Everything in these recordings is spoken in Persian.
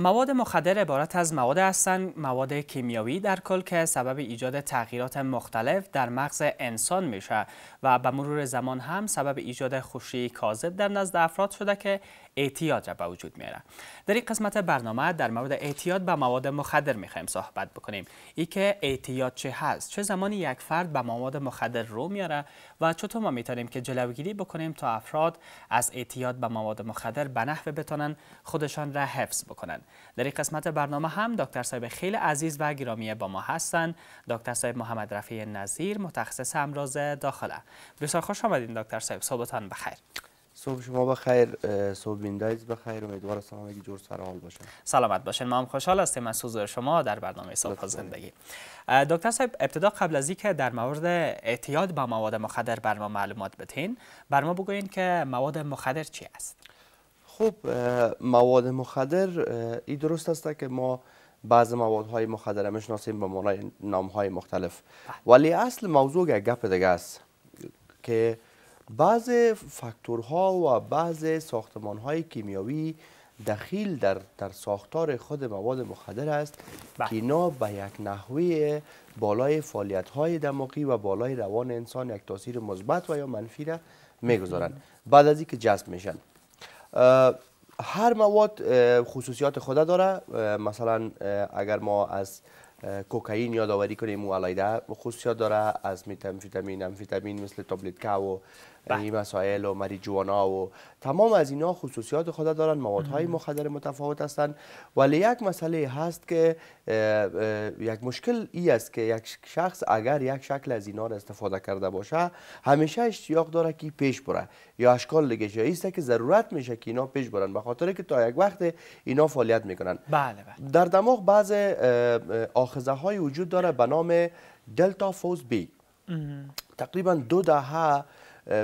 مواد مخدر عبارت از مواد هستند مواد کیمیاوی در کل که سبب ایجاد تغییرات مختلف در مغز انسان میشه و به مرور زمان هم سبب ایجاد خوشی کاذب در نزد افراد شده که اعتیاد را به وجود میاره در این قسمت برنامه در مورد اعتیاد به مواد مخدر میخوایم صحبت بکنیم ای که اعتیاد چه هست چه زمانی یک فرد به مواد مخدر رو میاره و چطور ما میتونیم که جلوگیری بکنیم تا افراد از اعتیاد به مواد مخدر به نحو بتونن خودشان را حفظ بکنن در این قسمت برنامه هم دکتر صاحب خیلی عزیز و گرامی با ما هستند دکتر صاحب محمد رفیع نظیر متخصص امراض داخله بسیار خوش آمدید دکتر صاحب صحبتان بخیر صبح شما بخیر صبح ویندایز بخیر امیدوارم همگی جور سر حال باشه سلامت باشین ما هم خوشحال هستیم از حضور شما در برنامه صبح زندگی دکتر صاحب ابتدا قبل از اینکه در مورد اعتیاد به مواد مخدر بر ما معلومات بتین بر ما بگوین که مواد مخدر چی است خب مواد مخدر این درست است که ما بعض های مخدر میشناسیم به نام های مختلف بله. ولی اصل موضوع گپ دیگه است که بعض فاکتورها و بعض ساختمان های کیمیاوی دخیل در, در ساختار خود مواد مخدر است بله. که اینا به یک نحوه بالای فعالیت های دماغی و بالای روان انسان یک تاثیر مثبت و یا منفی را میگذارند بعد از اینکه جذب میشن هر مواد خصوصیات خود داره مثلا اگر ما از کوکائین یادآوری کنیم او علایده خصوصیات داره از میتامفیتامین امفیتامین مثل تابلت کاو. این بله. مسائل و مریجوانا و تمام از اینا خصوصیات خود دارن های مخدر متفاوت هستند ولی یک مسئله هست که یک مشکل ای است که یک شخص اگر یک شکل از اینا را استفاده کرده باشه همیشه اشتیاق داره که پیش بره یا اشکال دیگه است که ضرورت میشه که اینا پیش برن به خاطر که تا یک وقت اینا فعالیت میکنن بله بله در دماغ بعض آخذه های وجود داره به نام دلتا فوز بی تقریبا دو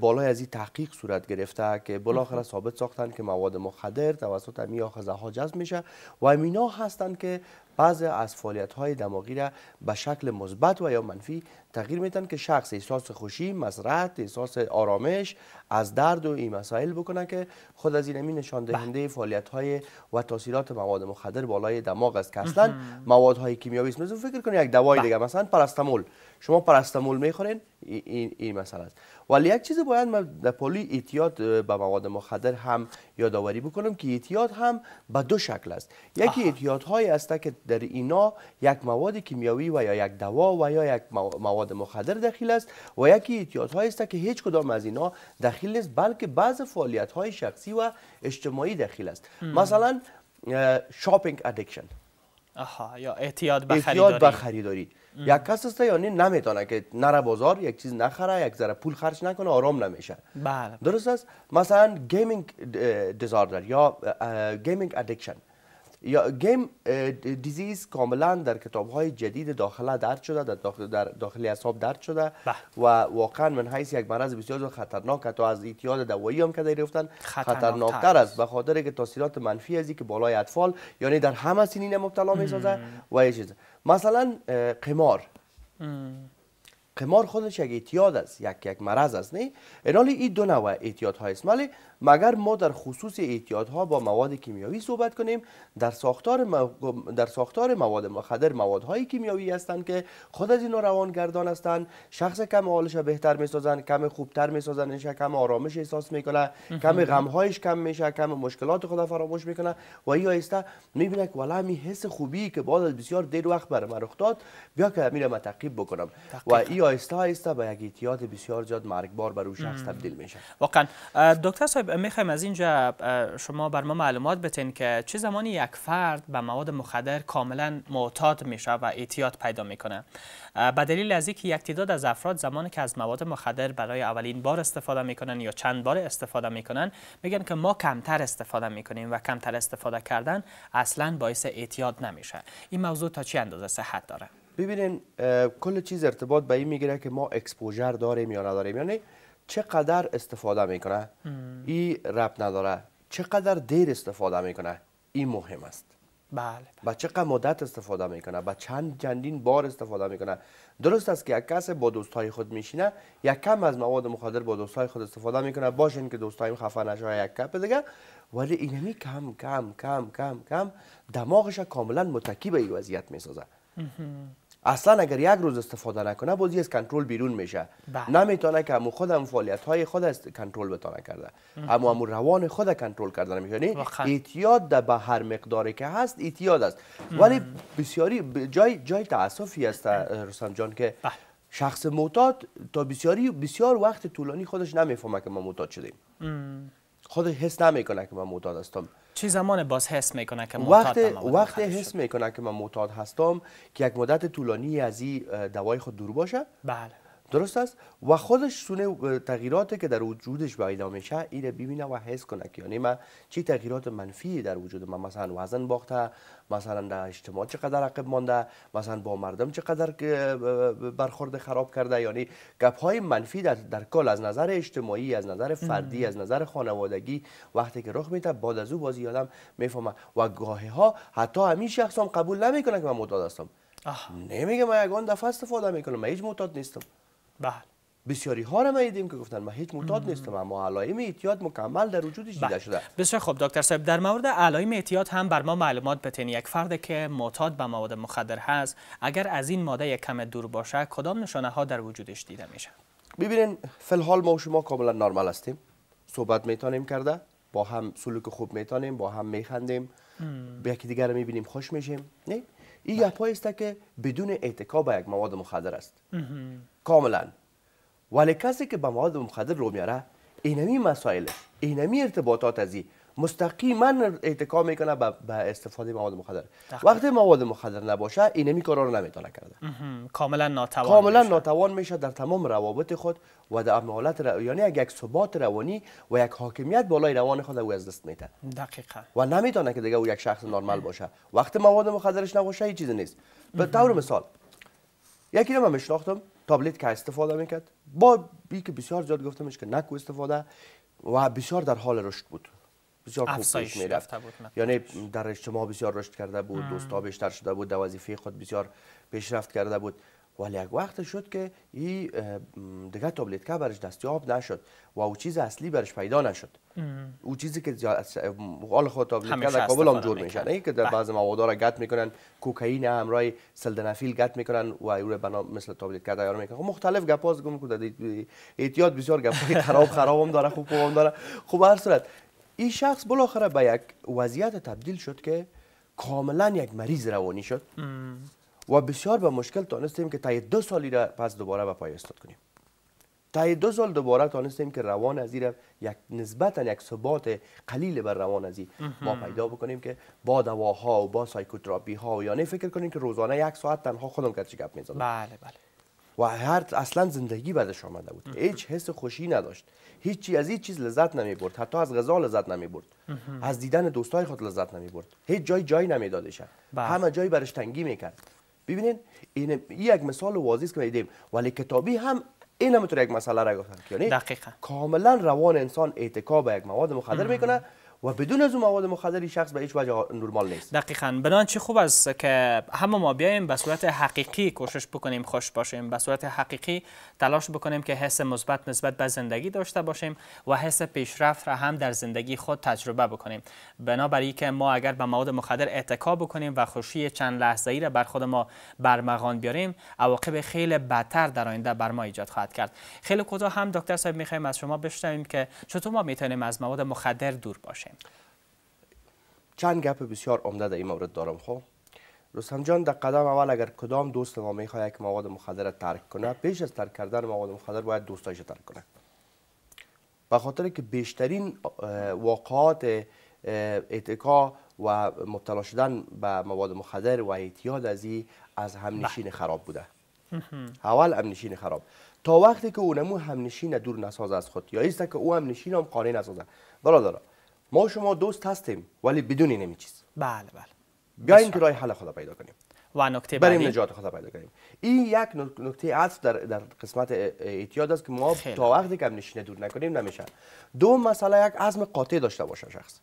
بالای از این تحقیق صورت گرفته که بالاخره ثابت ساختن که مواد مخدر توسط امی آخذه ها جذب میشه و امینا هستند که بعض از فعالیت های دماغی را به شکل مثبت و یا منفی تغییر میتن که شخص احساس خوشی، مسرت، احساس آرامش از درد و این مسائل بکنه که خود از این نشان دهنده بله. فعالیت های و تاثیرات مواد مخدر بالای دماغ است که اصلا مواد های کیمیاوی مثل فکر کنید یک دوای بله. دیگه مثلا پرستمول شما پرستمول میخورین این این مسئله است ولی یک چیز باید من در پلی ایتیاد به مواد مخدر هم یادآوری بکنم که ایتیاد هم به دو شکل است یکی هایی است که در اینا یک مواد کیمیاوی و یا یک دوا و یا یک مواد مخدر دخیل است و یکی هایی است که هیچ کدام از اینا دخیل نیست بلکه بعض فعالیت های شخصی و اجتماعی دخیل است مثلا شاپینگ ادیکشن آها یا احتیاط به خریداری به یک کس است یعنی نمیتونه که نره بازار یک چیز نخره یک ذره پول خرج نکنه آرام نمیشه بله درست است مثلا گیمینگ دیزاردر یا گیمینگ ادیکشن یا گیم دیزیز کاملا در کتاب های جدید داخله درد شده در, داخل داخلی حساب درد شده بله. و واقعا من حیث یک مرض بسیار خطرناک تو از اعتیاد دوایی هم که در خطرناک خطرناکتر است به خاطر که تاثیرات منفی ازی که بالای اطفال یعنی در همه سنین مبتلا می و یه چیز مثلا قمار قمار خودش یک اعتیاد است یک یک مرض است نه این دو نوع اعتیاد ها است ولی مگر ما در خصوص اعتیاد ها با مواد کیمیاوی صحبت کنیم در ساختار در ساختار مواد مخدر مواد های شیمیایی هستند که خود از اینا روانگردان هستند شخص کم حالش بهتر میسازند کم خوبتر میسازن نشه کم آرامش احساس میکنه کم غم هایش کم میشه کم مشکلات خود فراموش میکنه و این میبینه که والا می حس خوبی که بعد از بسیار دیر وقت بر بیا که میرم تعقیب بکنم و آیستا آیستا به یک ایتیاد بسیار زیاد مرگبار بر اون شخص تبدیل میشه واقعا دکتر صاحب میخوایم از اینجا شما بر ما معلومات بتین که چه زمانی یک فرد به مواد مخدر کاملا معتاد میشه و ایتیاد پیدا میکنه به دلیل از اینکه یک تعداد از افراد زمانی که از مواد مخدر برای اولین بار استفاده میکنن یا چند بار استفاده میکنن میگن که ما کمتر استفاده میکنیم و کمتر استفاده کردن اصلا باعث اعتیاد نمیشه این موضوع تا چه اندازه صحت داره ببینین کل چیز ارتباط به این میگیره که ما اکسپوژر داریم یا نداریم یعنی چقدر استفاده میکنه این رب نداره چقدر دیر استفاده میکنه این مهم است بله با چقدر مدت استفاده میکنه با چند چندین بار استفاده میکنه درست است که یک کس با دوستای خود میشینه یک کم از مواد مخدر با دوستای خود استفاده میکنه باشین که دوستایم خفه نشه یک کپ دیگه ولی اینمی یعنی کم کم کم کم کم دماغش کاملا متکی به این وضعیت میسازه اصلا اگر یک روز استفاده نکنه بازی از کنترل بیرون میشه بله. نمیتونه که امو خودم فعالیت های خود از کنترل بتونه کرده اما امو روان خود کنترل کردن یعنی ایتیاد ده به هر مقداری که هست ایتیاد است ولی بسیاری جای جای تاسفی است بله. جان که بله. شخص معتاد تا بسیاری بسیار وقت طولانی خودش نمیفهمه که ما معتاد شدیم خودش حس نمیکنه که ما معتاد هستم چه زمان باز حس میکنه که معتاد وقت وقت حس میکنه که من معتاد هستم که یک مدت طولانی از این دوای خود دور باشه بله درست است و خودش سونه تغییراتی که در وجودش پیدا میشه ایره ببینه و حس کنه که یعنی من چی تغییرات منفی در وجود من مثلا وزن باخته مثلا در اجتماع چقدر عقب مانده مثلا با مردم چقدر برخورد خراب کرده یعنی گپ های منفی در, در کل از نظر اجتماعی از نظر فردی از نظر خانوادگی وقتی که رخ میده بعد از او بازی آدم میفهمه و گاهی ها حتی همین شخص هم قبول نمیکنه که من معتاد هستم نمیگه من یگان دفعه استفاده میکنم من هیچ نیستم بله بسیاری ها رو ما که گفتن ما هیچ معتاد نیستم اما علائم اعتیاد مکمل در وجودش دیده بله. شده بسیار خوب دکتر صاحب در مورد علائم اعتیاد هم بر ما معلومات بتین یک فرد که معتاد به مواد مخدر هست اگر از این ماده یک کم دور باشه کدام نشانه ها در وجودش دیده میشه ببینین فلحال ما و شما کاملا نرمال هستیم صحبت میتونیم کرده با هم سلوک خوب میتونیم با هم میخندیم به یکدیگر میبینیم خوش میشیم نه این بله. گپایی است که بدون اعتکا به یک مواد مخدر است کاملا ولی کسی که به مواد مخدر رو میاره اینمی مسائل اینمی ارتباطات ازی مستقیما اتکا میکنه به استفاده مواد مخدر وقتی مواد مخدر نباشه این می کارا رو نمیتونه کرده کاملا ناتوان کاملا ناتوان میشه در تمام روابط خود و در یعنی یک ثبات روانی و یک حاکمیت بالای روان خود او از دست میده دقیقا و نمیتونه که دیگه او یک شخص نرمال باشه وقتی مواد مخدرش نباشه هیچ چیزی نیست به طور مثال یکی رو من میشناختم تابلت که استفاده میکرد با بی که بسیار زیاد گفتمش که نکو استفاده و بسیار در حال رشد بود بسیار افزایش میرفت یعنی در اجتماع بسیار رشد کرده بود مم. دوستا بیشتر شده بود در وظیفه خود بسیار پیشرفت کرده بود ولی یک وقت شد که این دیگه کا برش دستیاب نشد و او چیز اصلی برش پیدا نشد او چیزی که حال خود که در کابل هم جور میشن این که در بله. بعض مواد را گت میکنن کوکائین همراه سلدنفیل گت میکنن و مثل بنا مثل کا تیار میکنن خب مختلف گپاز گم کرده اعتیاد بسیار گپای خراب خراب هم داره خوب خوب داره خب هر صورت این شخص بالاخره به یک وضعیت تبدیل شد که کاملا یک مریض روانی شد و بسیار به مشکل تانستیم که تا دو سالی را پس دوباره به پای استاد کنیم تا دو سال دوباره تانستیم که روان از را یک نسبتا یک ثبات قلیل بر روان از ما پیدا بکنیم که با دواها و با سایکوتراپی ها و یعنی فکر کنیم که روزانه یک ساعت تنها خودم که گپ میزنم بله بله و هر اصلا زندگی بعدش آمده بود هیچ حس خوشی نداشت هیچی از هیچ چیز لذت نمی برد حتی از غذا لذت نمی برد از دیدن دوستای خود لذت نمی برد هیچ جای جای نمی دادش بله. همه جایی برش تنگی میکرد ببینید این یک مثال واضحی است که دیدیم ولی کتابی هم این هم یک مسئله را گفتن یعنی کاملا روان انسان اعتکا به یک مواد مخدر میکنه و بدون از مواد مخدر شخص به هیچ وجه نرمال نیست دقیقا بنان چه خوب است که همه ما بیایم به صورت حقیقی کوشش بکنیم خوش باشیم به صورت حقیقی تلاش بکنیم که حس مثبت نسبت به زندگی داشته باشیم و حس پیشرفت را هم در زندگی خود تجربه بکنیم بنابر که ما اگر به مواد مخدر اعتکا بکنیم و خوشی چند لحظه ای را بر خود ما برمغان بیاریم عواقب خیلی بدتر در آینده بر ما ایجاد خواهد کرد خیلی کوتاه هم دکتر صاحب میخوایم از شما بشنویم که چطور ما میتونیم از مواد مخدر دور باشیم چند گپ بسیار عمده در این مورد دارم خب رستم جان در قدم اول اگر کدام دوست ما میخواهد که مواد مخدر را ترک کنه پیش از ترک کردن مواد مخدر باید دوستایش ترک کنه به خاطر که بیشترین واقعات اتکا و مبتلا شدن به مواد مخدر و اعتیاد از از همنشین بله. خراب بوده اول همنشین خراب تا وقتی که اونمو همنشین دور نساز از خود یا ایسته که او همنشین هم قانع نسازه برادر ما شما دوست هستیم ولی بدون این چیز بله بله بیاین که رای حل خدا پیدا کنیم و نکته بعدی بریم نجات خدا پیدا کنیم این یک نکته عطف در در قسمت اعتیاد است که ما تا وقتی که نشینه دور نکنیم نمیشه دو مسئله یک عزم قاطع داشته باشه شخص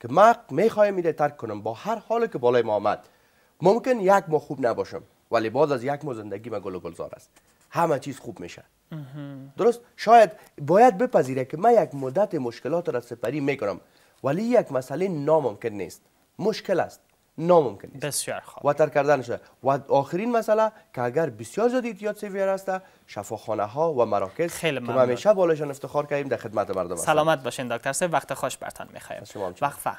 که ما میخوایم میده ترک کنم با هر حال که بالای ما آمد ممکن یک ما خوب نباشم ولی باز از یک ما زندگی ما گل و گلزار است همه چیز خوب میشه درست شاید باید بپذیره که من یک مدت مشکلات را سپری میکنم ولی یک مسئله ناممکن نیست مشکل است ناممکن نیست بسیار خوب و ترک کردن شده و آخرین مسئله که اگر بسیار زیاد ایتیاد سیویر هسته شفاخانه ها و مراکز خیلی که همیشه بالاشان افتخار کردیم در خدمت مردم سلامت باشین دکتر سه وقت خوش برتان میخوایم وقفه